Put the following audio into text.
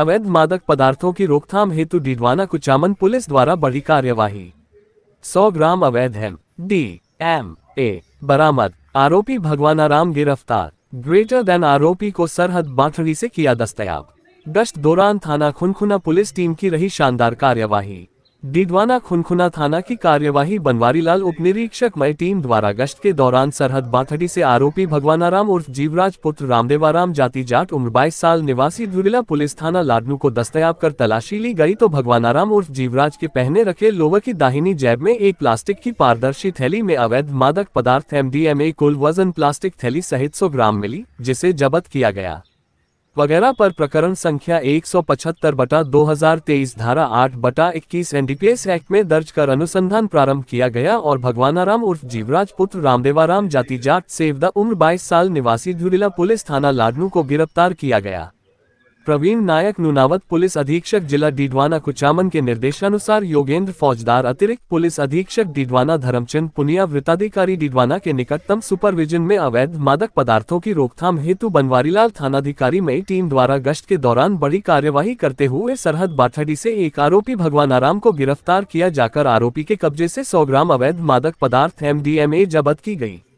अवैध मादक पदार्थों की रोकथाम हेतु डीडवाना कुचामन पुलिस द्वारा बड़ी कार्यवाही 100 ग्राम अवैध हेम डी एम ए बरामद आरोपी राम गिरफ्तार ग्रेटर देन आरोपी को सरहद बाथड़ी से किया दस्तयाब गश्त दौरान थाना खुनखुना पुलिस टीम की रही शानदार कार्यवाही डीडवाना खुनखुना थाना की कार्यवाही बनवारीलाल उप निरीक्षक मई टीम द्वारा गश्त के दौरान सरहद बाथडी से आरोपी भगवानाराम उर्फ जीवराज पुत्र रामदेवाराम जाति जाट उम्र बाईस साल निवासी धुरिला पुलिस थाना लाडनू को दस्तयाब कर तलाशी ली गई तो भगवानाराम उर्फ जीवराज के पहने रखे लोवर की दाहिनी जैब में एक प्लास्टिक की पारदर्शी थैली में अवैध मादक पदार्थ एम कुल वजन प्लास्टिक थैली सहित सौ ग्राम मिली जिसे जबत किया गया वगैरह पर प्रकरण संख्या एक सौ पचहत्तर बटा दो हजार तेईस धारा आठ बटा इक्कीस एनडीपीएस एक्ट में दर्ज कर अनुसंधान प्रारंभ किया गया और भगवानाराम उर्फ जीवराज पुत्र रामदेवाराम जाति जाट सेवदा उम्र बाईस साल निवासी झुरीला पुलिस थाना लाडनू को गिरफ्तार किया गया प्रवीण नायक नुनावत पुलिस अधीक्षक जिला डीडवाना कुचामन के निर्देशानुसार योगेंद्र फौजदार अतिरिक्त पुलिस अधीक्षक डीडवाना धर्मचंद पुनिया वृत्ताधिकारी डीडवाना के निकटतम सुपरविजन में अवैध मादक पदार्थों की रोकथाम हेतु बनवारीलाल थानाधिकारी में टीम द्वारा गश्त के दौरान बड़ी कार्यवाही करते हुए सरहद बाथड़ी से एक आरोपी भगवान आराम को गिरफ्तार किया जाकर आरोपी के कब्जे से सौ ग्राम अवैध मादक पदार्थ एम जब्त की गयी